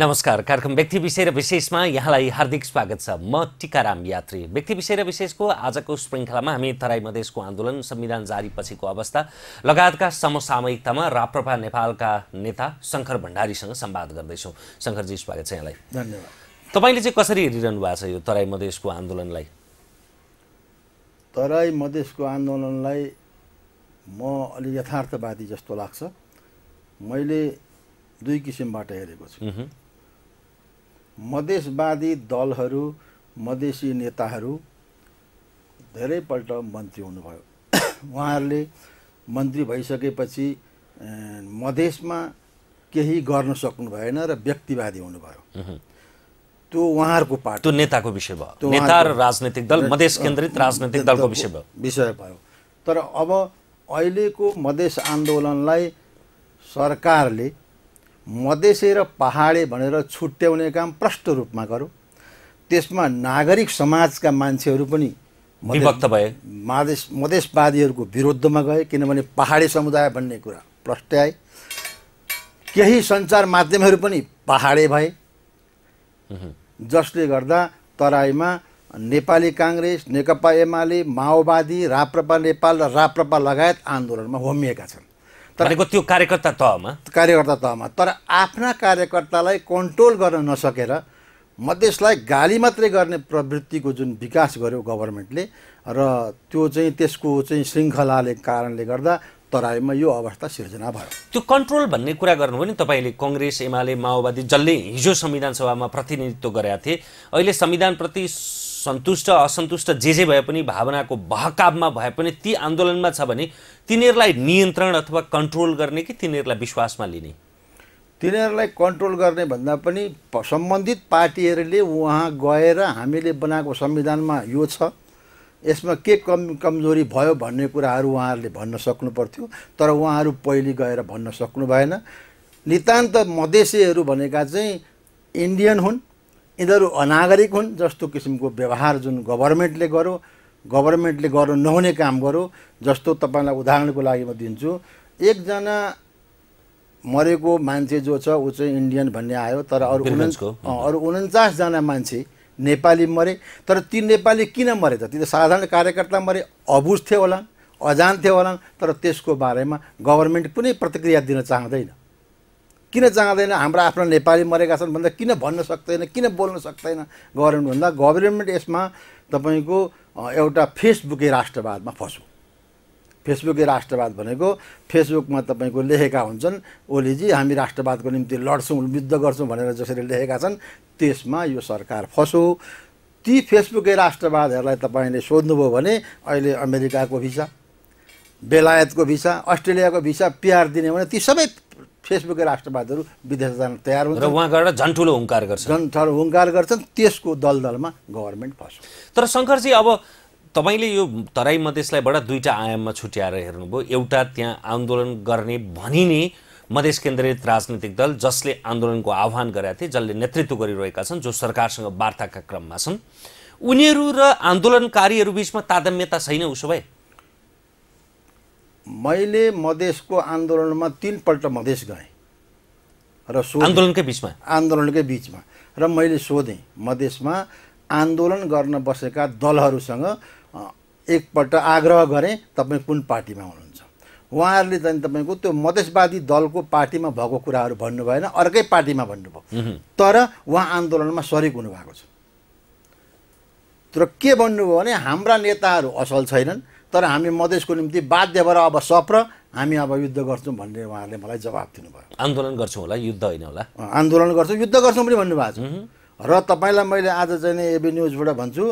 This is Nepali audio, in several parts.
नमस्कार कार्यक्रम व्यक्ति विषय र विशेषमा यहाँलाई हार्दिक स्वागत छ म टिकाराम यात्री व्यक्ति विषय र विशेषको आजको श्रृङ्खलामा हामी तराई मधेसको आन्दोलन संविधान जारी पछिको अवस्था लगायतका समसामयिकतामा राप्रपा नेपालका नेता शङ्कर भण्डारीसँग सम्वाद गर्दैछौँ शङ्करजी स्वागत छ यहाँलाई धन्यवाद तपाईँले चाहिँ कसरी हेरिरहनु भएको छ यो तराई मधेसको आन्दोलनलाई तराई मधेसको आन्दोलनलाई म अलि यथार्थवादी जस्तो लाग्छ मैले दुई किसिमबाट हेरेको छु मधेसवादी दलहरू मधेसी नेताहरू धेरैपल्ट मन्त्री हुनुभयो उहाँहरूले मन्त्री भइसकेपछि मधेसमा केही गर्न सक्नु भएन र व्यक्तिवादी हुनुभयो त्यो उहाँहरूको पार्टी त्यो नेताको विषय भयो नेता र राजनैतिक दल मधेस केन्द्रित राजनैतिक दलको विषय भयो विषय भयो तर अब अहिलेको मधेस आन्दोलनलाई सरकारले मधेसी र पाहाडे भनेर छुट्याउने काम प्रष्ट रूपमा गरौँ त्यसमा नागरिक समाजका मान्छेहरू पनि विभक्त भए मधेस मधेसवादीहरूको विरुद्धमा गए किनभने पहाडी समुदाय भन्ने कुरा प्रष्ट केही सञ्चार माध्यमहरू पनि पाहाडे भए जसले गर्दा तराईमा नेपाली काङ्ग्रेस नेकपा एमाले माओवादी राप्रपा नेपाल र राप्रपा लगायत आन्दोलनमा होमिएका छन् भनेको त्यो कार्यकर्ता तहमा कार्यकर्ता तहमा तर आफ्ना कार्यकर्तालाई कन्ट्रोल गर्न नसकेर मधेसलाई गाली मात्रै गर्ने प्रवृत्तिको जुन विकास गर्यो गभर्मेन्टले र त्यो चाहिँ त्यसको चाहिँ श्रृङ्खलाले कारणले गर्दा तराईमा यो अवस्था सिर्जना भयो त्यो कन्ट्रोल भन्ने कुरा गर्नुभयो नि तपाईँले कङ्ग्रेस एमाले माओवादी जसले हिजो संविधान सभामा प्रतिनिधित्व गरेका थिए अहिले संविधानप्रति सन्तुष्ट असन्तुष्ट जे जे भए पनि भावनाको बहकाबमा भए पनि ती आन्दोलनमा छ भने तिनीहरूलाई नियन्त्रण अथवा कन्ट्रोल गर्ने कि तिनीहरूलाई विश्वासमा लिने तिनीहरूलाई कन्ट्रोल गर्ने भन्दा पनि सम्बन्धित पार्टीहरूले उहाँ गएर हामीले बनाएको संविधानमा यो छ यसमा के कम कमजोरी भयो भन्ने कुराहरू उहाँहरूले भन्न सक्नु पर्थ्यो तर उहाँहरू पहिले गएर भन्न सक्नु भएन नितान्त मधेसीहरू भनेका चाहिँ इन्डियन हुन् यिनीहरू अनागरिक हुन् जस्तो किसिमको व्यवहार जुन गभर्मेन्टले गर्यो गभर्मेन्टले गर्नु नहुने काम गर्यो जस्तो तपाईँलाई उदाहरणको लागि म दिन्छु एकजना मरेको मान्छे जो छ ऊ चाहिँ इन्डियन भन्ने आयो तर अरू अरू उन्चासजना मान्छे नेपाली मरे तर ती नेपाली किन मरे त ती त साधारण कार्यकर्ता मरे अबुझ थियो होला अजान थियो होला तर त्यसको बारेमा गभर्मेन्ट कुनै प्रतिक्रिया दिन चाहँदैन किन जाँदैन हाम्रो आफ्नो नेपाली मरेका छन् भन्दा किन भन्न सक्दैन किन बोल्न सक्दैन गभर्मेन्ट भन्दा गभर्मेन्ट यसमा तपाईँको एउटा फेसबुके राष्ट्रवादमा फसो फेसबुके राष्ट्रवाद भनेको फेसबुकमा तपाईँको लेखेका हुन्छन् ओलीजी हामी राष्ट्रवादको निम्ति लड्छौँ युद्ध गर्छौँ भनेर जसरी लेखेका छन् त्यसमा यो सरकार फसो ती फेसबुके राष्ट्रवादहरूलाई तपाईँले सोध्नुभयो भने अहिले अमेरिकाको भिसा बेलायतको भिसा अस्ट्रेलियाको भिसा पिआर दिने भने ती सबै फेसबुकै राष्ट्रवादहरू विदेश जान तयार हुन्छ र गएर झन् ठुलो हुङ्कार गर्छ झन् ठुलो हुङ्कार गर्छन् त्यसको दलदलमा गभर्मेन्ट फस्छ तर शङ्करजी अब तपाईँले यो तराई मधेसलाई बडा दुईवटा आयाममा छुट्याएर हेर्नुभयो एउटा त्यहाँ आन्दोलन गर्ने भनिने मधेस केन्द्रित राजनीतिक दल जसले आन्दोलनको आह्वान गरेका थिए जसले नेतृत्व गरिरहेका छन् जो सरकारसँग वार्ताका क्रममा छन् उनीहरू र आन्दोलनकारीहरू बिचमा तादम्यता छैन उसो भए मैले मधेसको आन्दोलनमा तिनपल्ट मधेस गएँ र सो आन्दोलनकै बिचमा आन्दोलनकै बिचमा र मैले सोधेँ मधेसमा आन्दोलन गर्न बसेका दलहरूसँग एकपल्ट आग्रह गरेँ तपाईँ कुन पार्टीमा हुनुहुन्छ उहाँहरूले चाहिँ तपाईँको त्यो मधेसवादी दलको पार्टीमा भएको कुराहरू भन्नु भएन अर्कै पार्टीमा भन्नुभयो तर उहाँ आन्दोलनमा सरिक हुनुभएको छ तर के भन्नुभयो भने हाम्रा नेताहरू असल छैनन् तर हामी मधेसको निम्ति बाध्य भएर अब सप्र हामी अब युद्ध गर्छौँ भन्ने उहाँहरूले मलाई जवाब दिनुभयो आन्दोलन गर्छौँ होला युद्ध होइन होला आन्दोलन गर्छौँ युद्ध गर्छौँ पनि भन्नुभएको छ र तपाईँलाई मैले आज चाहिँ एबी न्युजबाट भन्छु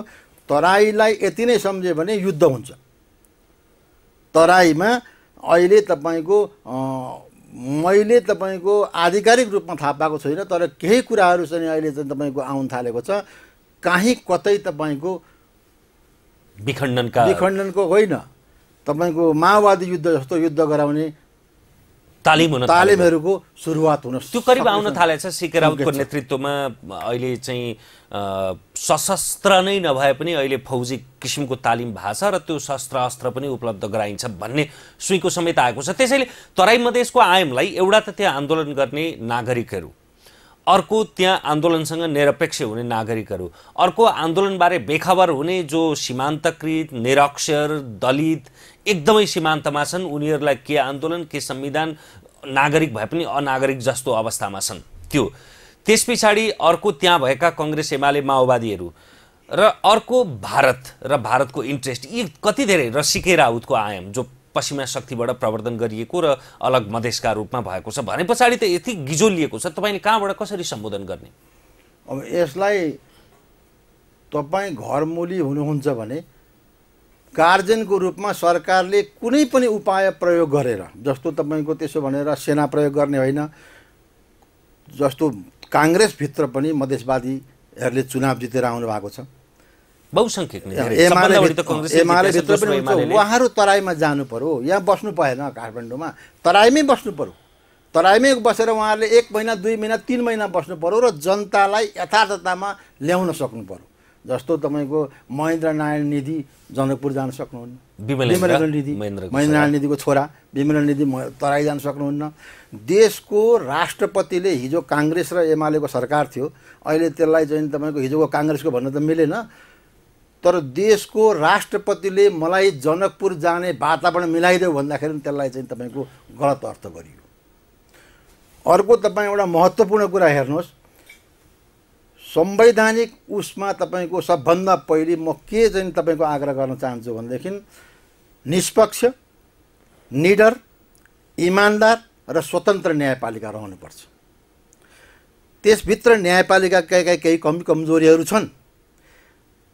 तराईलाई यति नै सम्झ्यो भने युद्ध हुन्छ तराईमा अहिले तपाईँको मैले तपाईँको आधिकारिक रूपमा थाहा पाएको छैन तर केही कुराहरू चाहिँ अहिले चाहिँ तपाईँको आउन थालेको छ काहीँ कतै तपाईँको विखण्डनका विखण्डनको होइन तपाईँको माओवादी युद्ध जस्तो युद्ध गराउने तालिम हुन तालिमहरूको सुरुवात हुन त्यो करिब आउन थालेछ सिके राउतको नेतृत्वमा अहिले चाहिँ सशस्त्र नै नभए पनि अहिले फौजी किसिमको तालिम भएको छ र त्यो शस्त्र अस्त्र पनि उपलब्ध गराइन्छ भन्ने सुईको समेत आएको छ त्यसैले तराई मधेसको आयमलाई एउटा त त्यहाँ आन्दोलन गर्ने नागरिकहरू अर्को त्यहाँ आन्दोलनसँग निरपेक्ष हुने नागरिकहरू अर्को आन्दोलनबारे बेखबर हुने जो सीमान्तकृत निरक्षर दलित एकदमै सीमान्तमा छन् उनीहरूलाई के आन्दोलन के संविधान नागरिक भए पनि अनागरिक जस्तो अवस्थामा छन् त्यो त्यस पछाडि अर्को त्यहाँ भएका कङ्ग्रेस एमाले माओवादीहरू र अर्को भारत र भारतको इन्ट्रेस्ट यी कति धेरै र सिके राउतको आयाम जो पश्चिमा शक्तिबाट प्रवर्धन गरिएको र अलग मधेसका रूपमा भएको छ भने पछाडि त यति गिजोलिएको छ तपाईँले कहाँबाट कसरी सम्बोधन गर्ने अब यसलाई तपाईँ घरमुली हुनुहुन्छ भने गार्जेनको रूपमा सरकारले कुनै पनि उपाय प्रयोग गरेर जस्तो तपाईँको त्यसो भनेर सेना प्रयोग गर्ने होइन जस्तो काङ्ग्रेसभित्र पनि मधेसवादीहरूले चुनाव जितेर आउनु भएको छ बहुसङ्ख्यक पनि उहाँहरू तराईमा जानु पर्यो यहाँ बस्नु भएन काठमाडौँमा तराईमै बस्नु पर्यो तराईमै बसेर उहाँहरूले एक महिना दुई महिना तिन महिना बस्नु पर्यो र जनतालाई यथार्थतामा ल्याउन सक्नु पर्यो जस्तो तपाईँको महेन्द्र नारायण निधि जनकपुर जान सक्नुहुन्न विमलेन्द्र निधि महेन्द्र नारायण निधिको छोरा विमल निधि तराई जान सक्नुहुन्न देशको राष्ट्रपतिले हिजो काङ्ग्रेस र एमालेको सरकार थियो अहिले त्यसलाई चाहिँ तपाईँको हिजोको काङ्ग्रेसको भन्न त मिलेन तर देशको राष्ट्रपतिले मलाई जनकपुर जाने वातावरण मिलाइदेऊ भन्दाखेरि त्यसलाई चाहिँ तपाईँको गलत अर्थ गरियो अर्को तपाईँ एउटा महत्त्वपूर्ण कुरा हेर्नुहोस् संवैधानिक उसमा तपाईँको सबभन्दा पहिले म के चाहिँ तपाईँको आग्रह गर्न चाहन्छु भनेदेखि निष्पक्ष निडर इमान्दार र स्वतन्त्र न्यायपालिका रहनुपर्छ त्यसभित्र न्यायपालिकाका केही कमी कमजोरीहरू छन्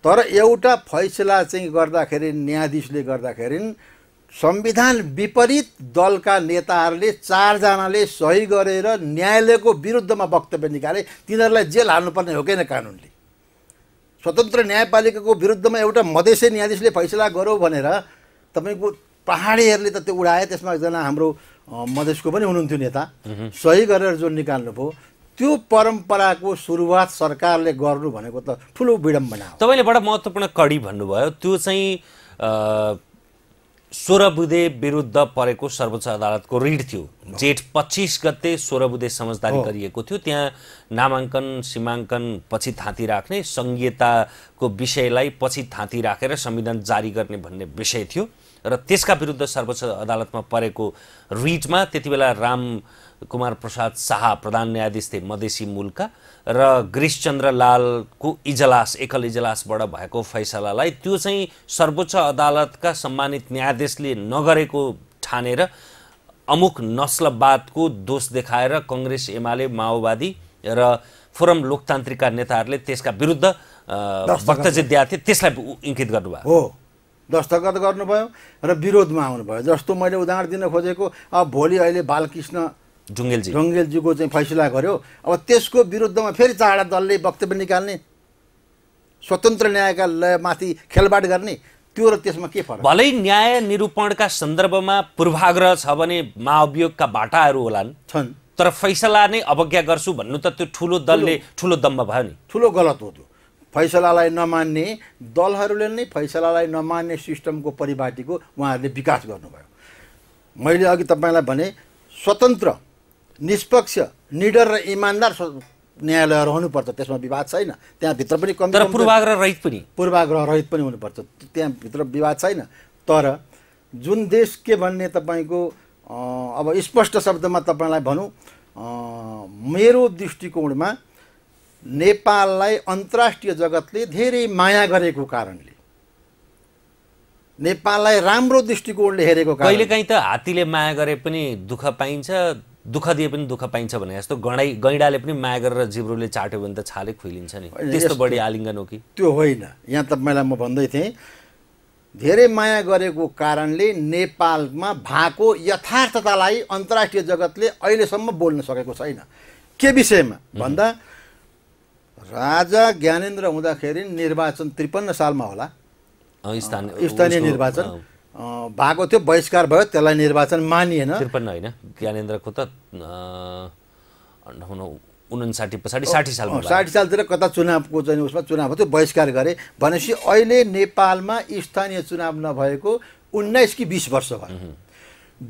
तर एउटा फैसला चाहिँ गर्दाखेरि न्यायाधीशले गर्दाखेरि संविधान विपरीत दलका नेताहरूले चारजनाले सही गरेर न्यायालयको विरुद्धमा वक्तव्य निकाले तिनीहरूलाई जेल हाल्नुपर्ने हो कि होइन कानुनले स्वतन्त्र न्यायपालिकाको विरुद्धमा एउटा मधेसी न्यायाधीशले फैसला गरौँ भनेर तपाईँको पाहाडीहरूले त त्यो उडाए त्यसमा एकजना हाम्रो मधेसको पनि हुनुहुन्थ्यो नेता सही गरेर जो निकाल्नुभयो त्यो परम्पराको सुरुवात सरकारले गर्नु भनेको त ठुलो विडम्बना हो तपाईँले बडा महत्त्वपूर्ण कडी भन्नुभयो त्यो चाहिँ सोह्र बुधे विरुद्ध परेको सर्वोच्च अदालतको रिड थियो जेठ पच्चिस गते सोह्र बुधे समझदारी गरिएको थियो त्यहाँ नामाङ्कन सीमाङ्कन पछि थाँती राख्ने सङ्घीयताको विषयलाई पछि थाँती राखेर संविधान जारी गर्ने भन्ने विषय थियो र त्यसका विरुद्ध सर्वोच्च अदालतमा परेको रिटमा त्यति बेला राम कुमार प्रसाद शाह प्रधान न्यायाधीश थिए मधेसी मूलका र गिरिशचन्द्र लालको इजलास एकल इजलासबाट भएको फैसलालाई त्यो चाहिँ सर्वोच्च अदालतका सम्मानित न्यायाधीशले नगरेको ठानेर अमुक नस्लवादको दोष देखाएर कङ्ग्रेस एमाले माओवादी र फोरम लोकतान्त्रिकका नेताहरूले त्यसका विरुद्ध वक्तजिद्या थिए त्यसलाई इङ्कित गर्नुभयो हो दस्तखत गर्नुभयो र विरोधमा आउनुभयो जस्तो मैले उदाहरण दिन खोजेको अब भोलि अहिले बालकृष्ण ढुङ्गेलजी ढुङ्गेलजीको चाहिँ फैसला गर्यो अब त्यसको विरुद्धमा फेरि चाडा दलले वक्तव्य निकाल्ने स्वतन्त्र न्यायकालयमाथि खेलबाड गर्ने त्यो र त्यसमा के फरक भलै न्याय निरूपणका सन्दर्भमा पूर्वाग्रह छ भने महाअभियोगका बाटाहरू होलान् छन् तर फैसला नै अवज्ञा गर्छु भन्नु त त्यो ठुलो दलले ठुलो दम्ब भयो नि ठुलो गलत हो त्यो फैसलालाई नमान्ने दलहरूले नै फैसलालाई नमान्ने सिस्टमको परिपाटीको उहाँहरूले विकास गर्नुभयो मैले अघि तपाईँलाई भने स्वतन्त्र निष्पक्ष निडर र इमान्दार न्यायालयहरू हुनुपर्छ त्यसमा विवाद छैन त्यहाँभित्र पनि कम तर पूर्वाग्रह रहित पनि पूर्वाग्रह रहित पनि हुनुपर्छ त्यहाँभित्र विवाद छैन तर जुन देश के भन्ने तपाईँको अब स्पष्ट शब्दमा तपाईँलाई भनौँ मेरो दृष्टिकोणमा नेपाललाई अन्तर्राष्ट्रिय जगतले धेरै माया गरेको कारणले नेपाललाई राम्रो दृष्टिकोणले हेरेको कहिलेकाहीँ त हात्तीले माया गरे पनि दुःख पाइन्छ दुःख दिए पनि दुःख पाइन्छ भने जस्तो गणै गैँडाले पनि माया गरेर जिब्रोले चाट्यो भने त छाले खुइलिन्छ नि त्यस्तो बढी आलिङ्गन हो कि त्यो होइन यहाँ तपाईँलाई म भन्दै थिएँ धेरै माया गरेको कारणले नेपालमा भएको यथार्थतालाई अन्तर्राष्ट्रिय जगतले अहिलेसम्म बोल्न सकेको छैन के विषयमा भन्दा राजा ज्ञानेन्द्र हुँदाखेरि निर्वाचन त्रिपन्न सालमा होला स्थानीय निर्वाचन भएको थियो बहिष्कार भयो त्यसलाई निर्वाचन मानिएन त्रिपन्न होइन ज्ञानेन्द्रको त उन्साठी पछाडि साठी साल साठी सालतिर कता चुनावको चाहिँ उसमा चुनाव थियो बहिष्कार गरे भनेपछि अहिले नेपालमा स्थानीय चुनाव नभएको उन्नाइस कि बिस वर्ष भयो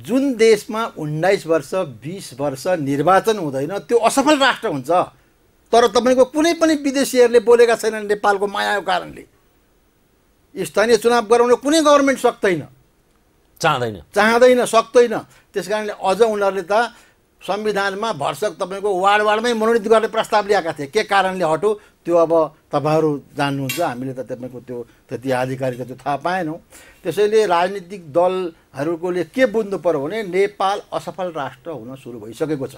जुन देशमा उन्नाइस वर्ष बिस वर्ष निर्वाचन हुँदैन त्यो असफल राष्ट्र हुन्छ तर तपाईँको कुनै पनि विदेशीहरूले बोलेका छैनन् नेपालको मायाको कारणले स्थानीय चुनाव गराउन कुनै गभर्मेन्ट सक्दैन चाहँदैन चाहँदैन सक्दैन त्यस कारणले अझ उनीहरूले त संविधानमा भर्सक तपाईँको वार्ड वार्डमै मनोनित गर्ने प्रस्ताव ल्याएका थिए के कारणले हटो त्यो अब तपाईँहरू जान्नुहुन्छ हामीले त तपाईँको त्यो त्यति आधिकारिक त्यो थाहा पाएनौँ त्यसैले राजनीतिक दलहरूकोले के बुझ्नु पऱ्यो भने नेपाल असफल राष्ट्र हुन सुरु भइसकेको छ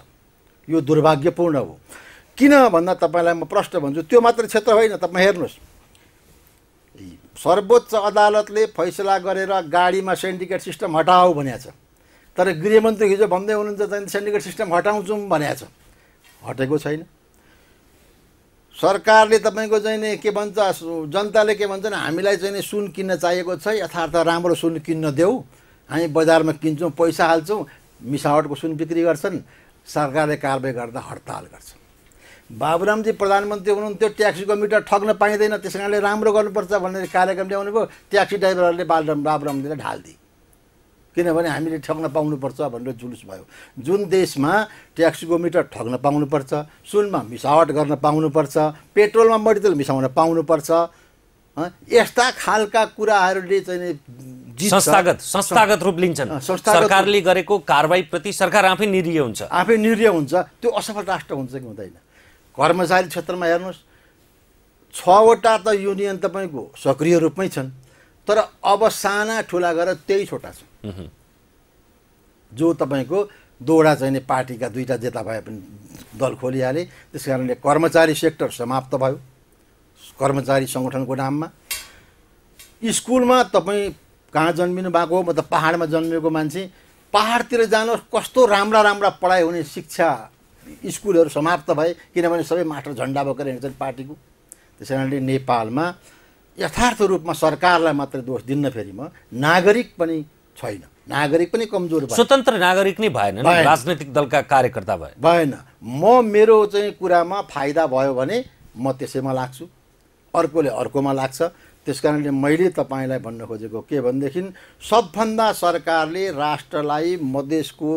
यो दुर्भाग्यपूर्ण हो किन भन्दा तपाईँलाई म प्रश्न भन्छु त्यो मात्र क्षेत्र होइन तपाईँ हेर्नुहोस् सर्वोच्च अदालतले फैसला गरेर गाडीमा सेन्डिकेट सिस्टम हटाऊ भनेको छ तर गृहमन्त्री हिजो भन्दै हुनुहुन्छ चाहिँ सेन्डिकेट सिस्टम हटाउँछौँ भनेको छ हटेको छैन सरकारले तपाईँको चाहिँ नि के भन्छ जनताले के भन्छ हामीलाई चाहिँ सुन किन्न चाहिएको छ यथार्थ राम्रो सुन किन्न देऊ हामी बजारमा किन्छौँ पैसा हाल्छौँ मिसावटको सुन बिक्री गर्छन् सरकारले कारवाही गर्दा हडताल गर्छन् बाबुरामजी प्रधानमन्त्री हुनुहुन्थ्यो ट्याक्सीको मिटर ठग्न पाइँदैन त्यस कारणले राम्रो गर्नुपर्छ भनेर कार्यक्रम ल्याउनुभयो ट्याक्सी ड्राइभरहरूले बाबुराम बाबुरामजीलाई ढालिदिए किनभने हामीले ठग्न पाउनुपर्छ भनेर जुलुस भयो जुन देशमा ट्याक्सीको मिटर ठग्न पाउनुपर्छ सुनमा मिसावट गर्न पाउनुपर्छ पेट्रोलमा मरितेल मिसाउन पाउनुपर्छ यस्ता खालका कुराहरूले चाहिँ संस्थागत संस्थागत रूप लिन्छन् सरकारले गरेको कारवाहीप्रति सरकार आफै निरीह हुन्छ आफै निरीह हुन्छ त्यो असफल राष्ट्र हुन्छ कि हुँदैन कर्मचारी क्षेत्रमा हेर्नुहोस् छवटा त युनियन तपाईँको सक्रिय रूपमै छन् तर अब साना ठुला गरेर तेइसवटा छन् जो तपाईँको दोवटा चाहिने पार्टीका दुईवटा जेता भए पनि दल खोलिहाले त्यस कारणले कर्मचारी सेक्टर समाप्त भयो कर्मचारी सङ्गठनको नाममा स्कुलमा तपाईँ कहाँ जन्मिनु भएको हो म त पाहाडमा जन्मिएको मान्छे पाहाडतिर जानुहोस् कस्तो राम्रा राम्रा पढाइ हुने शिक्षा स्कुलहरू समाप्त भए किनभने सबै मास्टर झन्डा बोकेर हिँड्छन् पार्टीको त्यस कारणले नेपालमा यथार्थ रूपमा सरकारलाई मात्रै दोष दिन्न फेरि म नागरिक पनि छैन नागरिक पनि कमजोर भयो स्वतन्त्र नागरिक नै भएन राजनैतिक दलका कार्यकर्ता भए भएन म मेरो चाहिँ कुरामा फाइदा भयो भने म त्यसैमा लाग्छु अर्कोले अर्कोमा लाग्छ त्यस कारणले मैले तपाईँलाई भन्न खोजेको के भनेदेखि सबभन्दा सरकारले राष्ट्रलाई मधेसको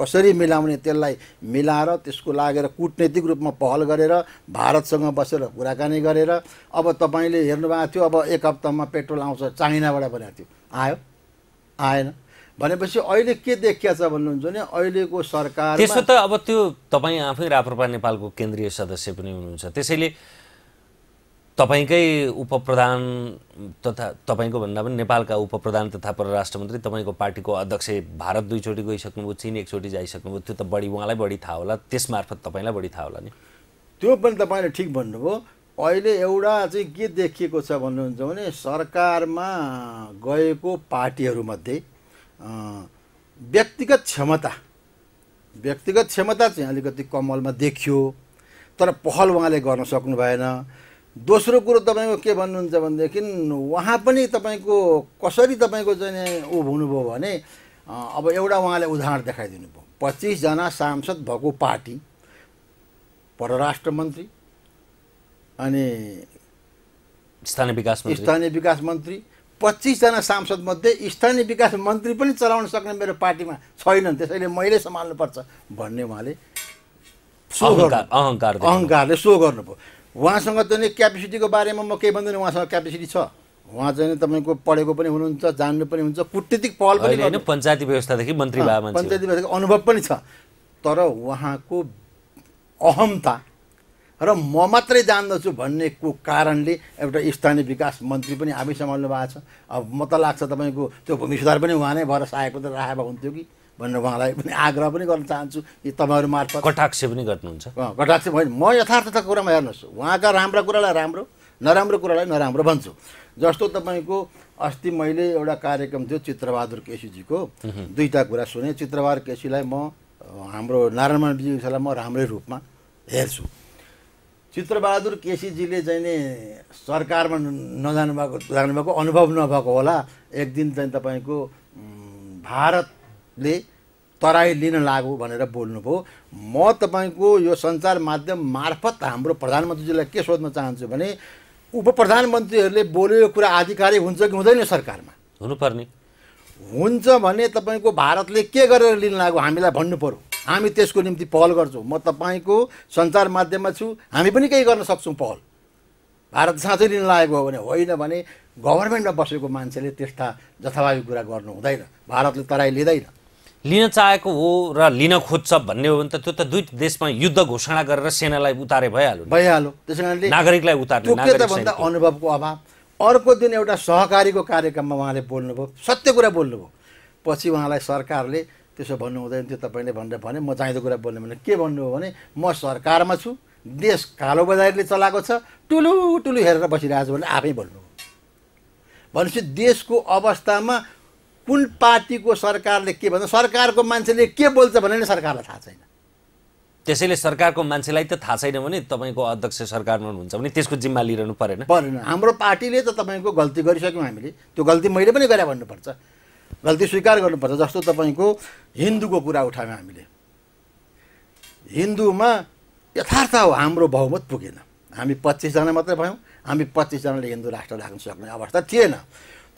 कसरी मिलाउने त्यसलाई मिलाएर त्यसको लागेर कुटनैतिक रूपमा पहल गरेर भारतसँग बसेर कुराकानी गरेर अब तपाईँले हेर्नुभएको थियो अब एक हप्तामा पेट्रोल आउँछ चाइनाबाट भनेको थियो आयो आएन भनेपछि अहिले के देखिया छ भन्नुहुन्छ भने अहिलेको सरकार त्यसो त अब त्यो तपाईँ आफै राप्रपा नेपालको केन्द्रीय सदस्य पनि हुनुहुन्छ त्यसैले तपाईँकै उपप्रधान तथा तपाईँको भन्दा पनि नेपालका उपप्रधान तथा परराष्ट्र मन्त्री तपाईँको पार्टीको अध्यक्ष भारत दुईचोटि गइसक्नुभयो चिन एकचोटि जाइसक्नुभयो त्यो त बढी उहाँलाई बढी थाहा होला त्यस मार्फत तपाईँलाई बढी थाहा होला नि त्यो पनि तपाईँले ठिक भन्नुभयो अहिले एउटा चाहिँ के देखिएको छ भन्नुहुन्छ भने सरकारमा गएको पार्टीहरूमध्ये व्यक्तिगत क्षमता व्यक्तिगत क्षमता चाहिँ अलिकति कमलमा देखियो तर पहल उहाँले गर्न सक्नु भएन दोस्रो कुरो तपाईँको के भन्नुहुन्छ भनेदेखि उहाँ पनि तपाईँको कसरी तपाईँको चाहिँ ऊ हुनुभयो भने अब एउटा उहाँले उदाहरण देखाइदिनु भयो पच्चिसजना सांसद भएको पार्टी परराष्ट्र मन्त्री अनि स्थानीय विकास स्थानीय विकास मन्त्री पच्चिसजना सांसदमध्ये स्थानीय विकास मन्त्री पनि चलाउन सक्ने मेरो पार्टीमा छैनन् त्यसैले मैले सम्हाल्नुपर्छ भन्ने उहाँले अहङ्कार अहङ्कारले सो गर्नुभयो उहाँसँग चाहिँ क्यापेसिटीको बारेमा म केही भन्दिनँ उहाँसँग क्यापेसिटी छ उहाँ चाहिँ तपाईँको पढेको पनि हुनुहुन्छ जान्नु पनि हुन्छ कुटनीतिक पहल पनि होइन पञ्चायती व्यवस्थादेखि मन्त्री पञ्चायती व्यवस्थाको अनुभव पनि छ तर उहाँको अहमता र म मात्रै जान्दछु भन्नेको कारणले एउटा स्थानीय विकास मन्त्री पनि आफै सम्हाल्नु भएको छ अब म त लाग्छ तपाईँको त्यो भूमि सुधार पनि उहाँ नै भएर सहायक त राखेको हुन्थ्यो कि भनेर उहाँलाई पनि आग्रह पनि गर्न चाहन्छु कि तपाईँहरू मार्फत कटाक्ष पनि गर्नुहुन्छ कटाक्ष होइन म यथार्थको कुरामा हेर्नुहोस् उहाँका राम्रा कुरालाई राम्रो नराम्रो कुरालाई नराम्रो भन्छु जस्तो तपाईँको अस्ति मैले एउटा कार्यक्रम थियो चित्रबहादुर केसीजीको दुईवटा कुरा सुने चित्रबहादुर केसीलाई म हाम्रो नारायण मण्डीजीलाई म राम्रै रूपमा हेर्छु चित्रबहादुर केसीजीले चाहिँ नि सरकारमा नजानु भएको जानुभएको अनुभव नभएको होला एक दिन चाहिँ तपाईँको भारतले तराई लिन लागु भनेर बोल्नुभयो म तपाईँको यो सञ्चार माध्यम मार्फत हाम्रो प्रधानमन्त्रीजीलाई के सोध्न चाहन्छु भने उप प्रधानमन्त्रीहरूले बोलेको कुरा आधिकारिक हुन्छ कि हुँदैन सरकारमा हुनुपर्ने हुन्छ भने तपाईँको भारतले के गरेर लिन लाग्यो हामीलाई भन्नु पऱ्यो हामी त्यसको निम्ति पहल गर्छौँ म तपाईँको सञ्चार माध्यममा छु हामी पनि केही गर्न सक्छौँ पहल भारत साँच्चै लिन लागेको हो भने होइन भने गभर्मेन्टमा बसेको मान्छेले त्यस्ता जथाभावी कुरा गर्नु हुँदैन भारतले तराई लिँदैन लिन चाहेको हो र लिन खोज्छ भन्ने हो भने त त्यो त दुई देशमा युद्ध घोषणा गरेर सेनालाई उतारे भइहाल्यो भइहाल्यो त्यस कारणले नागरिकलाई उतार्ने भन्दा अनुभवको अभाव अर्को दिन एउटा सहकारीको कार्यक्रममा उहाँले बोल्नुभयो सत्य कुरा बोल्नुभयो पछि उहाँलाई सरकारले त्यसो भन्नु हुँदैन त्यो तपाईँले भनेर भने म चाहिँ कुरा बोल्नु भने के भन्नुभयो भने म सरकारमा छु देश कालो बजारीले चलाएको छ टुलु टुलु हेरेर बसिरहेको छु भने आफै बोल्नु भनेपछि देशको अवस्थामा कुन पार्टीको सरकारले के भन्छ सरकारको मान्छेले के बोल्छ भने नै सरकारलाई थाहा छैन त्यसैले सरकारको मान्छेलाई त थाहा छैन भने तपाईँको अध्यक्ष सरकारमा हुनुहुन्छ भने त्यसको जिम्मा लिइरहनु परेन परेन हाम्रो पार्टीले त तपाईँको गल्ती गरिसक्यौँ हामीले त्यो गल्ती मैले पनि गरेँ भन्नुपर्छ गल्ती स्वीकार गर्नुपर्छ जस्तो तपाईँको हिन्दूको कुरा उठायौँ हामीले हिन्दूमा यथार्थ हो हाम्रो बहुमत पुगेन हामी पच्चिसजना मात्रै भयौँ हामी पच्चिसजनाले हिन्दू राष्ट्र राख्न सक्ने अवस्था थिएन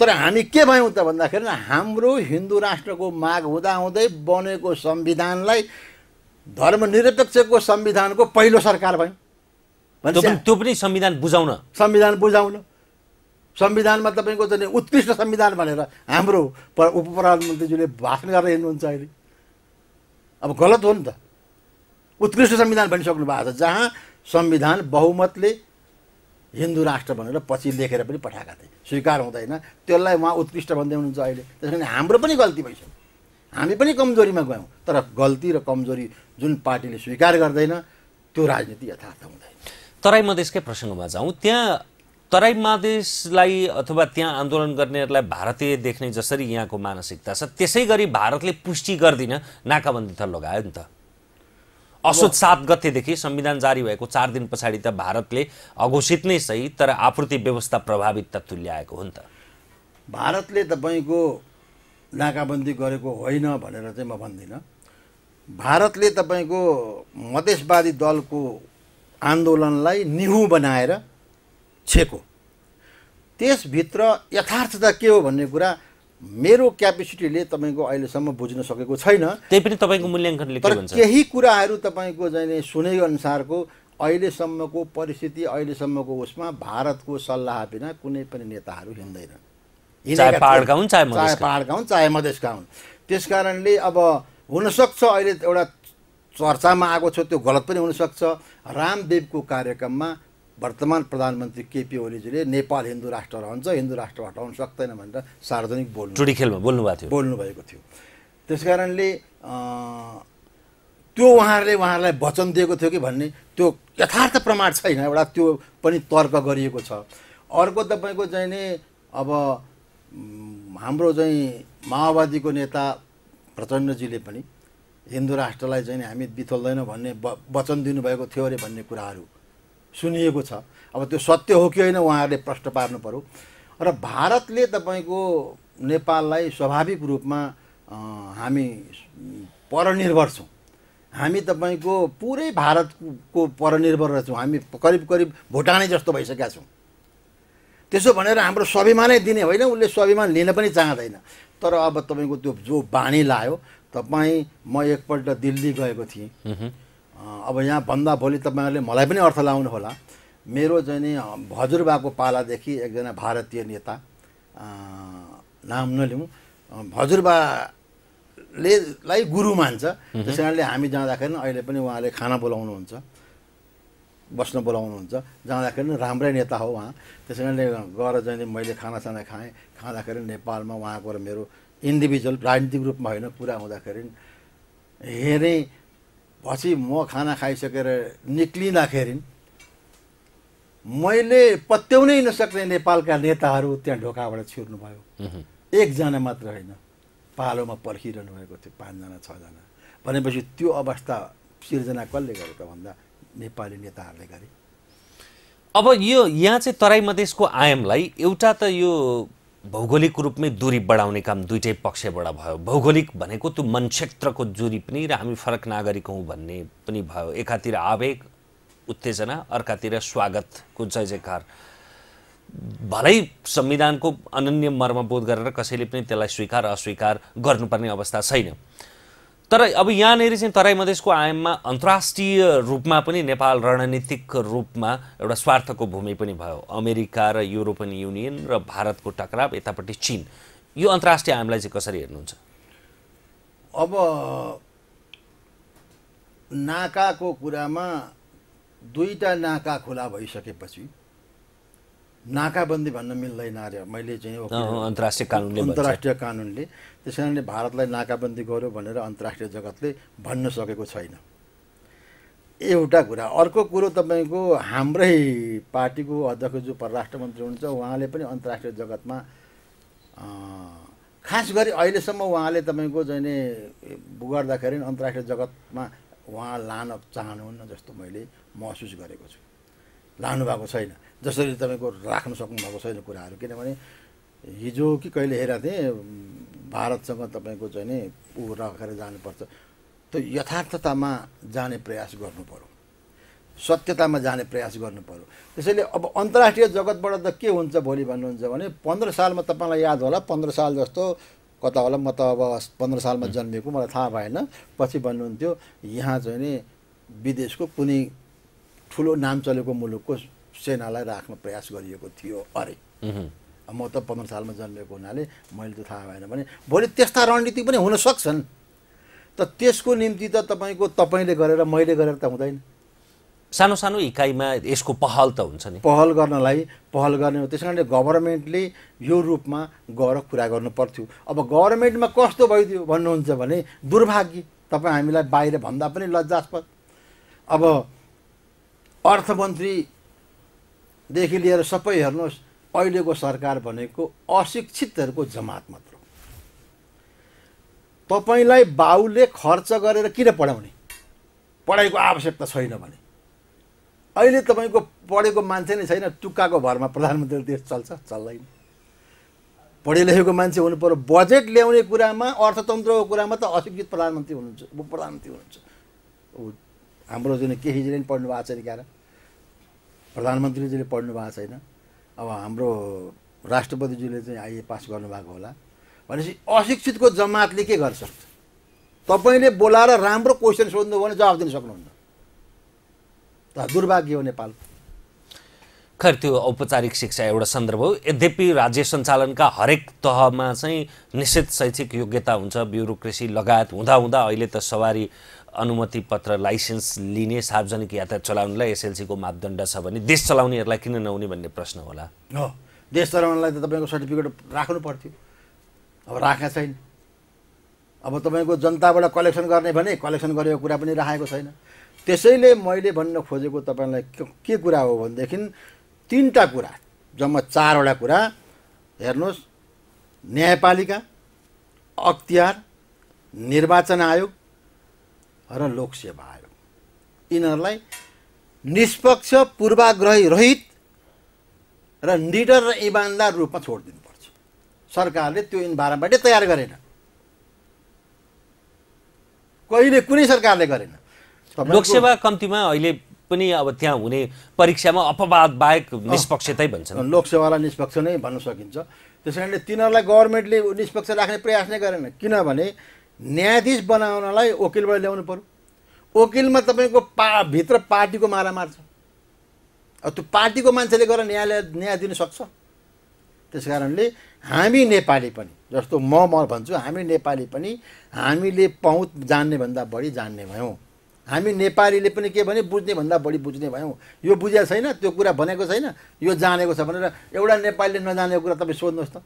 तर हामी के भयौँ त भन्दाखेरि हाम्रो हिन्दू राष्ट्रको माग हुँदाहुँदै बनेको संविधानलाई धर्मनिरपेक्षको संविधानको पहिलो सरकार भयौँ त्यो पनि संविधान बुझाउन संविधान बुझाउन संविधानमा तपाईँको चाहिँ उत्कृष्ट संविधान भनेर हाम्रो उप प्रधानमन्त्रीज्यूले भाषण गरेर हिँड्नुहुन्छ अहिले अब गलत हो नि त उत्कृष्ट संविधान भनिसक्नु भएको छ जहाँ संविधान बहुमतले हिन्दू राष्ट्र भनेर पछि लेखेर पनि पठाएका थिए स्वीकार हुँदैन त्यसलाई उहाँ उत्कृष्ट भन्दै हुनुहुन्छ अहिले त्यस कारण हाम्रो पनि गल्ती भइसक्यो हामी पनि कमजोरीमा गयौँ तर गल्ती र कमजोरी जुन पार्टीले स्वीकार गर्दैन त्यो राजनीति यथार्थ हुँदैन तराई मधेसकै प्रसङ्गमा जाउँ त्यहाँ तराई मधेसलाई अथवा त्यहाँ आन्दोलन गर्नेहरूलाई भारतीय देख्ने जसरी यहाँको मानसिकता छ त्यसै गरी भारतले पुष्टि गर्दिन नाकाबन्दी त लगायो नि त असोज सात गतेदेखि संविधान जारी भएको चार दिन पछाडि त भारतले अघोषित नै सही तर आपूर्ति व्यवस्था प्रभावित त तुल्याएको हो नि त भारतले तपाईँको नाकाबन्दी गरेको होइन भनेर चाहिँ म भन्दिनँ भारतले तपाईँको मधेसवादी दलको आन्दोलनलाई निहु बनाएर छेको त्यसभित्र यथार्थता के हो भन्ने कुरा मेरो क्यापेसिटीले तपाईँको अहिलेसम्म बुझ्न सकेको छैन त्यही पनि तपाईँको मूल्याङ्कनले तर केही कुराहरू तपाईँको चाहिँ सुनेको अनुसारको अहिलेसम्मको परिस्थिति अहिलेसम्मको उसमा भारतको सल्लाह बिना कुनै पनि नेताहरू हिँड्दैनन् चाहे पाहाडका हुन् चाहे मधेसका हुन् त्यस कारणले अब हुनसक्छ अहिले एउटा चर्चामा आएको छ त्यो गलत पनि हुनसक्छ रामदेवको कार्यक्रममा वर्तमान प्रधानमन्त्री केपी ओलीजीले नेपाल हिन्दू राष्ट्र रहन्छ हिन्दू राष्ट्र हटाउन सक्दैन भनेर सार्वजनिक बोल्नु खेलमा बोल्नु भएको थियो बोल्नुभएको थियो त्यस कारणले त्यो उहाँहरूले उहाँहरूलाई वचन दिएको थियो कि भन्ने त्यो यथार्थ प्रमाण छैन एउटा त्यो पनि तर्क गरिएको छ अर्को तपाईँको चाहिँ नि अब हाम्रो चाहिँ माओवादीको नेता प्रचण्डजीले पनि हिन्दू राष्ट्रलाई चाहिँ हामी बिथोल्दैनौँ भन्ने वचन दिनुभएको थियो अरे भन्ने कुराहरू सुनिएको छ अब त्यो सत्य हो कि होइन उहाँहरूले प्रश्न पार्नु पऱ्यो र भारतले तपाईँको नेपाललाई स्वाभाविक रूपमा हामी परनिर्भर छौँ हामी तपाईँको पुरै भारतको परनिर्भर रहेछौँ हामी करिब करिब भुटानै जस्तो भइसकेका छौँ त्यसो भनेर हाम्रो स्वाभिमानै दिने होइन उसले स्वाभिमान लिन पनि चाहँदैन तर अब तपाईँको त्यो जो बाणी लायो तपाईँ म एकपल्ट दिल्ली गएको थिएँ अब यहाँ भन्दा भोलि तपाईँहरूले मलाई पनि अर्थ लाउनु होला मेरो चाहिँ नि हजुरबाको पालादेखि एकजना भारतीय नेता नाम नलिउँ हजुरबाले लाई गुरु मान्छ त्यस कारणले हामी जाँदाखेरि अहिले पनि उहाँले खाना बोलाउनुहुन्छ बस्न बोलाउनुहुन्छ जाँदाखेरि नै राम्रै नेता हो उहाँ त्यस कारणले गएर चाहिँ मैले खानासाना खाएँ खाँदाखेरि नेपालमा उहाँको र मेरो इन्डिभिजुअल राजनीतिक रूपमा होइन कुरा हुँदाखेरि हेरेँ पछि म खाना खाइसकेर निक्लिँदाखेरि मैले पत्याउनै नसक्ने नेपालका नेताहरू त्यहाँ ढोकाबाट छिर्नुभयो एकजना मात्र होइन पालोमा पर्खिरहनु भएको थियो पाँचजना छजना भनेपछि त्यो अवस्था सिर्जना कसले गरे त भन्दा नेपाली नेताहरूले गरे अब यो यहाँ चाहिँ तराई मधेसको आयामलाई एउटा त यो भौगोलिक रूपमै दूरी बढाउने काम दुइटै पक्षबाट भयो भौगोलिक भनेको त्यो मन क्षेत्रको दूरी पनि र हामी फरक नागरिक हौँ भन्ने पनि भयो एकातिर आवेग उत्तेजना अर्कातिर स्वागतको जय जयकार भलै संविधानको अनन्य मर्मबोध गरेर कसैले पनि त्यसलाई स्वीकार अस्वीकार गर्नुपर्ने अवस्था छैन तर अब यहाँनिर चाहिँ तराई मधेसको आयाममा अन्तर्राष्ट्रिय रूपमा पनि नेपाल रणनीतिक रूपमा एउटा स्वार्थको भूमि पनि भयो अमेरिका र युरोपियन युनियन र भारतको टक्राव यतापट्टि चिन यो अन्तर्राष्ट्रिय आयामलाई चाहिँ कसरी हेर्नुहुन्छ अब नाकाको कुरामा दुईवटा नाका खुला भइसकेपछि नाकाबन्दी भन्न मिल्दैन अरे मैले चाहिँ अन्तर्राष्ट्रिय कानुनले अन्तर्राष्ट्रिय कानुनले त्यस कारणले भारतलाई नाकाबन्दी गर्यो भनेर अन्तर्राष्ट्रिय जगतले भन्न सकेको छैन एउटा कुरा अर्को कुरो तपाईँको हाम्रै पार्टीको अध्यक्ष जो परराष्ट्र मन्त्री हुनुहुन्छ उहाँले पनि अन्तर्राष्ट्रिय जगतमा खास गरी अहिलेसम्म उहाँले तपाईँको नि गर्दाखेरि अन्तर्राष्ट्रिय जगतमा उहाँ लान चाहनुहुन्न जस्तो मैले महसुस गरेको छु लानुभएको छैन जसरी तपाईँको राख्न सक्नुभएको छैन कुराहरू किनभने हिजो कि कहिले हेरेको थिएँ भारतसँग तपाईँको चाहिँ नि ऊ राखेर जानुपर्छ त्यो यथार्थतामा जाने प्रयास गर्नु पऱ्यो सत्यतामा जाने प्रयास गर्नु पऱ्यो त्यसैले अब अन्तर्राष्ट्रिय जगतबाट त के हुन्छ भोलि भन्नुहुन्छ भने पन्ध्र सालमा तपाईँलाई याद होला पन्ध्र साल जस्तो कता होला म त अब पन्ध्र सालमा जन्मेको मलाई थाहा भएन पछि भन्नुहुन्थ्यो यहाँ चाहिँ नि विदेशको कुनै ठुलो नाम चलेको मुलुकको सेनालाई राख्न प्रयास गरिएको थियो अरे म त पन्ध्र सालमा जन्मेको हुनाले मैले त थाहा भएन भने भोलि त्यस्ता रणनीति पनि हुन सक्छन् त त्यसको निम्ति त तपाईँको तपाईँले गरेर मैले गरेर त हुँदैन सानो सानो इकाइमा यसको पहल त हुन्छ नि पहल गर्नलाई पहल गर्ने हो त्यस कारणले गभर्मेन्टले यो रूपमा गएर कुरा गर्नु पर्थ्यो अब गभर्मेन्टमा कस्तो भइदियो भन्नुहुन्छ भने दुर्भाग्य तपाईँ हामीलाई बाहिर भन्दा पनि लज्जास्पद अब अर्थमन्त्री देखि लिएर सबै हेर्नुहोस् अहिलेको सरकार भनेको अशिक्षितहरूको जमात मात्र तपाईँलाई बाउले खर्च गरेर किन पढाउने पढाइको आवश्यकता छैन भने अहिले तपाईँको पढेको मान्छे नै छैन टुक्काको भरमा प्रधानमन्त्री देश चल्छ चल्दैन पढे लेखेको मान्छे हुनु पऱ्यो बजेट ल्याउने कुरामा अर्थतन्त्रको कुरामा त अशिक्षित प्रधानमन्त्री हुनुहुन्छ उप प्रधानमन्त्री हुनुहुन्छ ऊ हाम्रो जुन केही हिजो पढ्नु भएको छ नि क्यारा प्रधानमन्त्रीजीले पढ्नु भएको छैन अब हाम्रो राष्ट्रपतिज्यूले चाहिँ आइए पास गर्नुभएको होला भनेपछि अशिक्षितको जमातले के गर्छ तपाईँले बोलाएर राम्रो क्वेसन सोध्नु भने जवाब दिन सक्नुहुन्न त दुर्भाग्य हो नेपाल खैर त्यो औपचारिक शिक्षा एउटा सन्दर्भ हो यद्यपि राज्य सञ्चालनका हरेक तहमा चाहिँ निश्चित शैक्षिक योग्यता हुन्छ ब्युरोक्रेसी लगायत हुँदा हुँदा अहिले त सवारी अनुमति पत्र लाइसेन्स लिने सार्वजनिक यातायात चलाउनलाई एसएलसीको मापदण्ड छ भने देश चलाउनेहरूलाई किन नहुने भन्ने प्रश्न होला हो देश चलाउनलाई त तपाईँको सर्टिफिकेट राख्नु पर्थ्यो अब राखेको छैन अब तपाईँको जनताबाट कलेक्सन गर्ने भने कलेक्सन गरेको कुरा पनि राखेको छैन त्यसैले मैले भन्न खोजेको तपाईँलाई के कुरा हो भनेदेखि तिनवटा कुरा जम्मा चारवटा कुरा हेर्नुहोस् न्यायपालिका अख्तियार निर्वाचन आयोग र लोकसेवा आयो यिनीहरूलाई निष्पक्ष पूर्वाग्रही रहित र निडर र इमान्दार रूपमा छोडिदिनुपर्छ सरकारले त्यो इन्भाइरोमेन्टै तयार गरेन कहिले कुनै सरकारले गरेन लोकसेवा कम्तीमा अहिले पनि अब त्यहाँ हुने परीक्षामा अपवाद बाहेक निष्पक्षतै भन्छ लोकसेवालाई निष्पक्ष नै भन्न सकिन्छ त्यस कारणले तिनीहरूलाई गभर्मेन्टले निष्पक्ष राख्ने प्रयास नै गरेन किनभने न्यायाधीश बनाउनलाई वकिलबाट ल्याउनु पऱ्यो वकिलमा तपाईँको पा भित्र पार्टीको माला मार्छ अब त्यो पार्टीको मान्छेले गएर न्यायालय न्याय सक्छ त्यस कारणले हामी नेपाली पनि जस्तो म म भन्छु हामी नेपाली पनि हामीले पहुँच भन्दा बढी जान्ने भयौँ हामी नेपालीले पनि के भने भन्दा बढी बुझ्ने भयौँ यो बुझेको छैन त्यो कुरा भनेको छैन यो जानेको छ भनेर एउटा नेपालीले नजानेको कुरा तपाईँ सोध्नुहोस् त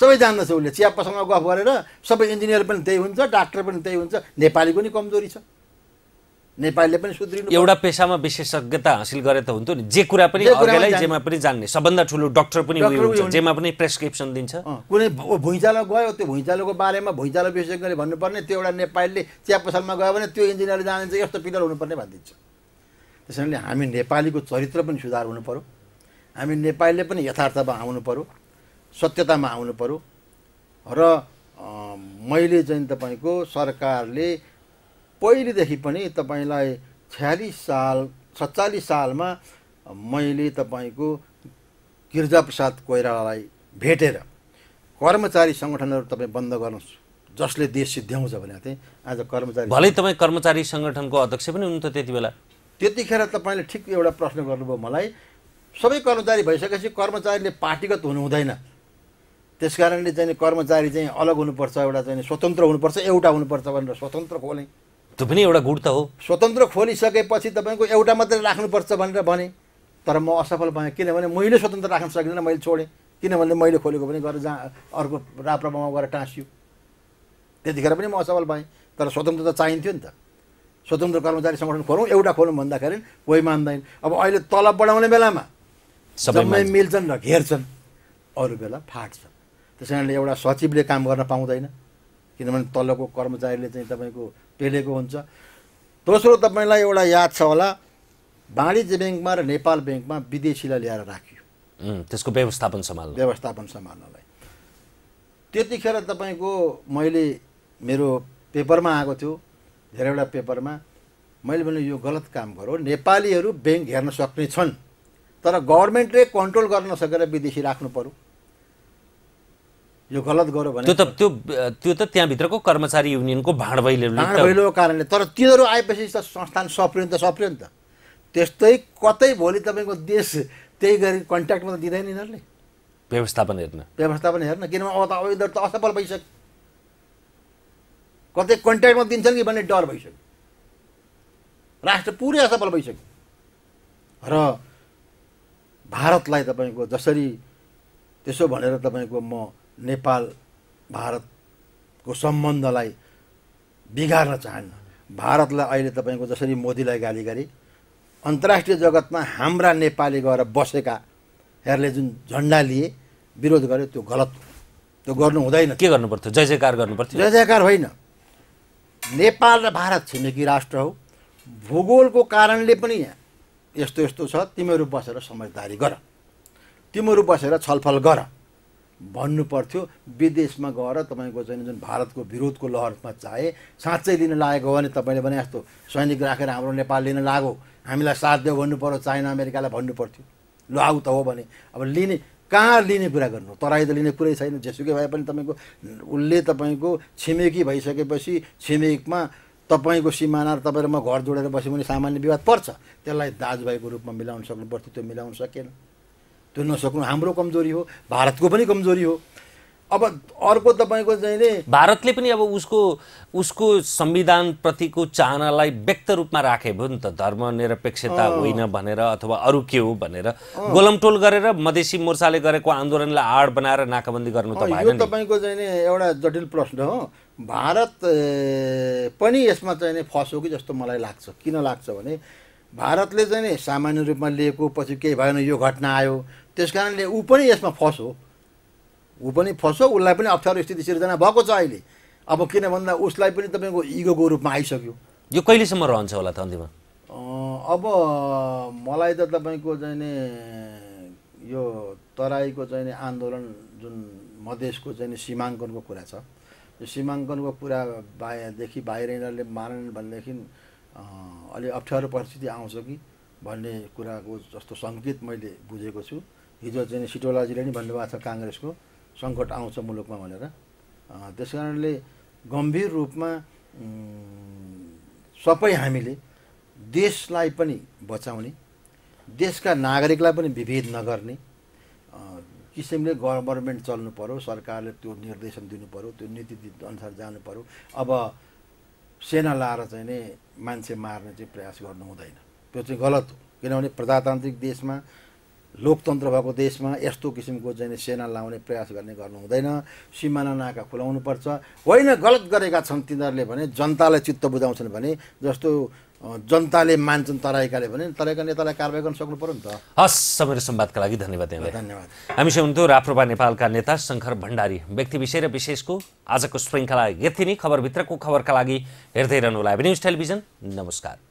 सबै जान्दछ उसले चियापासँग गफ गरेर सबै इन्जिनियर पनि त्यही हुन्छ डाक्टर पनि त्यही हुन्छ नेपालीको नि कमजोरी छ नेपालीले पनि सुध्रिनु एउटा पेसामा विशेषज्ञता हासिल गरे त हुन्थ्यो नि जे कुरा पनि जेमा पनि जान्ने सबभन्दा ठुलो डक्टर पनि जेमा पनि प्रेसक्रिप्सन दिन्छ कुनै भुइँचालो गयो त्यो भुइँचालोको बारेमा भुइँचालो विशेषज्ञले भन्नुपर्ने त्यो एउटा नेपालीले चिया पसलमा गयो भने त्यो इन्जिनियरले जानिन्छ यस्तो पिलर हुनुपर्ने भनिदिन्छ त्यसैले हामी नेपालीको चरित्र पनि सुधार हुनु पऱ्यो हामी नेपालीले पनि यथार्थमा आउनु पऱ्यो सत्यतामा आउनु पऱ्यो र मैले चाहिँ तपाईँको सरकारले पहिलेदेखि पनि तपाईँलाई छ्यालिस साल सत्तालिस सालमा मैले तपाईँको गिर्जाप्रसाद कोइरालालाई भेटेर कर्मचारी सङ्गठनहरू तपाईँ बन्द गर्नुहोस् जसले देश सिद्ध्याउँछ भनेको थिएँ आज कर्मचारी भलै तपाईँ कर्मचारी सङ्गठनको अध्यक्ष पनि हुनुहुन्थ्यो त्यति बेला त्यतिखेर तपाईँले ठिक एउटा प्रश्न गर्नुभयो मलाई सबै कर्मचारी भइसकेपछि कर्मचारीले पार्टीगत हुनु हुँदैन त्यस कारणले चाहिँ कर्मचारी चाहिँ अलग हुनुपर्छ एउटा चाहिँ स्वतन्त्र हुनुपर्छ एउटा हुनुपर्छ भनेर स्वतन्त्र खोले त्यो पनि एउटा गुण त हो स्वतन्त्र खोलिसकेपछि तपाईँको एउटा मात्रै राख्नुपर्छ भनेर भने तर म असफल भएँ किनभने मैले स्वतन्त्र राख्न सकिनँ मैले छोडेँ किनभने मैले खोलेको पनि गएर जहाँ अर्को राप्रभावमा गएर टाँसियो त्यतिखेर पनि म असफल भएँ तर स्वतन्त्र त चाहिन्थ्यो नि त स्वतन्त्र कर्मचारी सङ्गठन खोलौँ एउटा खोलौँ भन्दाखेरि कोही मान्दैन अब अहिले तलब बढाउने बेलामा सबै मिल्छन् र घेर्छन् अरू बेला फाट्छ त्यस कारणले एउटा सचिवले काम गर्न पाउँदैन किनभने तल्लोको कर्मचारीले चाहिँ तपाईँको पेलेको हुन्छ दोस्रो तपाईँलाई एउटा याद छ होला वाणिज्य ब्याङ्कमा र नेपाल ब्याङ्कमा विदेशीलाई ल्याएर राखियो त्यसको व्यवस्थापन सम्हाल्नु व्यवस्थापन सम्हाल्नलाई त्यतिखेर तपाईँको मैले मेरो पेपरमा आएको थियो धेरैवटा पेपरमा मैले भने यो गलत काम गरौँ नेपालीहरू ब्याङ्क हेर्न सक्ने छन् तर गभर्मेन्टले कन्ट्रोल गर्न सकेर विदेशी राख्नु पऱ्यो यो गलत गर्यो भने त्यो त त्यो त्यो त त्यहाँभित्रको कर्मचारी युनियनको भाँड भैलो कारणले तर तिनीहरू आएपछि त संस्थान सप्रियो नि त सप्रियो नि त त्यस्तै कतै भोलि तपाईँको देश त्यही गरी कन्ट्याक्टमा त दिँदैन यिनीहरूले व्यवस्थापन हेर्न व्यवस्थापन हेर्न किनभने अब त अब यिनीहरू त असफल भइसक्यो कतै कन्ट्याक्टमा दिन्छन् कि भन्ने डर भइसक्यो राष्ट्र पुरै असफल भइसक्यो र भारतलाई तपाईँको जसरी त्यसो भनेर तपाईँको म नेपाल भारतको सम्बन्धलाई बिगार्न चाहन्न भारतलाई अहिले तपाईँको जसरी मोदीलाई गाली गरे अन्तर्राष्ट्रिय जगतमा हाम्रा नेपाली गएर बसेकाहरूले जुन झन्डा लिए विरोध गरे त्यो गलत हो त्यो गर्नु हुँदैन के गर्नुपर्थ्यो पर्थ्यो जय जयकार गर्नु पर्थ्यो जय जयकार होइन नेपाल र भारत छिमेकी राष्ट्र हो भूगोलको कारणले पनि यस्तो यस्तो छ तिमीहरू बसेर समझदारी गर तिमीहरू बसेर छलफल गर भन्नु पर्थ्यो विदेशमा गएर तपाईँको चाहिँ जुन भारतको विरोधको लहरमा चाहे साँच्चै लिन लागेको हो भने तपाईँले भने यस्तो सैनिक राखेर हाम्रो नेपाल लिन लागो हामीलाई साथ दियो भन्नु पऱ्यो चाइना अमेरिकालाई भन्नु पर्थ्यो ल आऊ त हो भने अब लिने कहाँ लिने कुरा गर्नु तराई त लिने कुरै छैन जेसुकै भए पनि तपाईँको उसले तपाईँको छिमेकी भइसकेपछि छिमेकमा तपाईँको सिमाना र तपाईँ र म घर जोडेर बस्यो भने सामान्य विवाद पर्छ त्यसलाई दाजुभाइको रूपमा मिलाउन सक्नु पर्थ्यो त्यो मिलाउन सकेन त्यो नसक्नु हाम्रो कमजोरी हो भारतको पनि कमजोरी हो अब अर्को तपाईँको चाहिँ भारतले पनि अब उसको उसको संविधानप्रतिको चाहनालाई व्यक्त रूपमा राखे भयो नि त धर्मनिरपेक्षता होइन भनेर अथवा अरू के हो भनेर गोलमटोल गरेर मधेसी मोर्चाले गरेको आन्दोलनलाई आड बनाएर नाकाबन्दी गर्नु त भएन तपाईँको चाहिँ एउटा जटिल प्रश्न हो भारत पनि यसमा चाहिँ फस्यो कि जस्तो मलाई लाग्छ किन लाग्छ भने भारतले चाहिँ सामान्य रूपमा लिएको पछि केही भएन यो घटना आयो त्यस कारणले ऊ पनि यसमा फसो ऊ पनि फसो उसलाई पनि अप्ठ्यारो स्थिति सिर्जना भएको छ अहिले अब किन भन्दा उसलाई पनि तपाईँको इगोको रूपमा आइसक्यो यो कहिलेसम्म रहन्छ होला त अन्तिममा अब मलाई त तपाईँको नि यो तराईको चाहिँ नि आन्दोलन जुन मधेसको चाहिँ सीमाङ्कनको कुरा छ यो सीमाङ्कनको कुरा बाहिरदेखि बाहिर यिनीहरूले मानेन भनेदेखि अलि अप्ठ्यारो परिस्थिति आउँछ कि भन्ने कुराको जस्तो सङ्केत मैले बुझेको छु हिजो चाहिँ सिटोलाजीले नि भन्नुभएको छ काङ्ग्रेसको सङ्कट आउँछ मुलुकमा भनेर त्यस कारणले गम्भीर रूपमा सबै हामीले देशलाई पनि बचाउने देशका नागरिकलाई पनि विभेद नगर्ने किसिमले गभर्मेन्ट चल्नु पऱ्यो सरकारले त्यो निर्देशन दिनु पऱ्यो त्यो नीति अनुसार जानु पऱ्यो अब सेना लाएर चाहिँ नै मान्छे मार्ने चाहिँ प्रयास गर्नु हुँदैन त्यो चाहिँ गलत हो किनभने प्रजातान्त्रिक देशमा लोकतन्त्र भएको देशमा यस्तो किसिमको चाहिँ सेना लाउने प्रयास गर्ने गर्नु हुँदैन सिमाना नाका खुलाउनुपर्छ होइन गलत गरेका छन् तिनीहरूले भने जनतालाई चित्त बुझाउँछन् भने जस्तो जनताले मान्छन् तराईकाले भने तराईका नेतालाई कारवाही गर्न सक्नु पऱ्यो नि त हस् तपाईँको सम्वादका लागि धन्यवाद धन्यवाद हामीसँग हुन्थ्यो राप्रपा नेपालका नेता शङ्कर भण्डारी व्यक्ति विषय र विशेषको आजको श्रृङ्खला यति नै खबरभित्रको खबरका लागि हेर्दै रहनु होला न्युज टेलिभिजन नमस्कार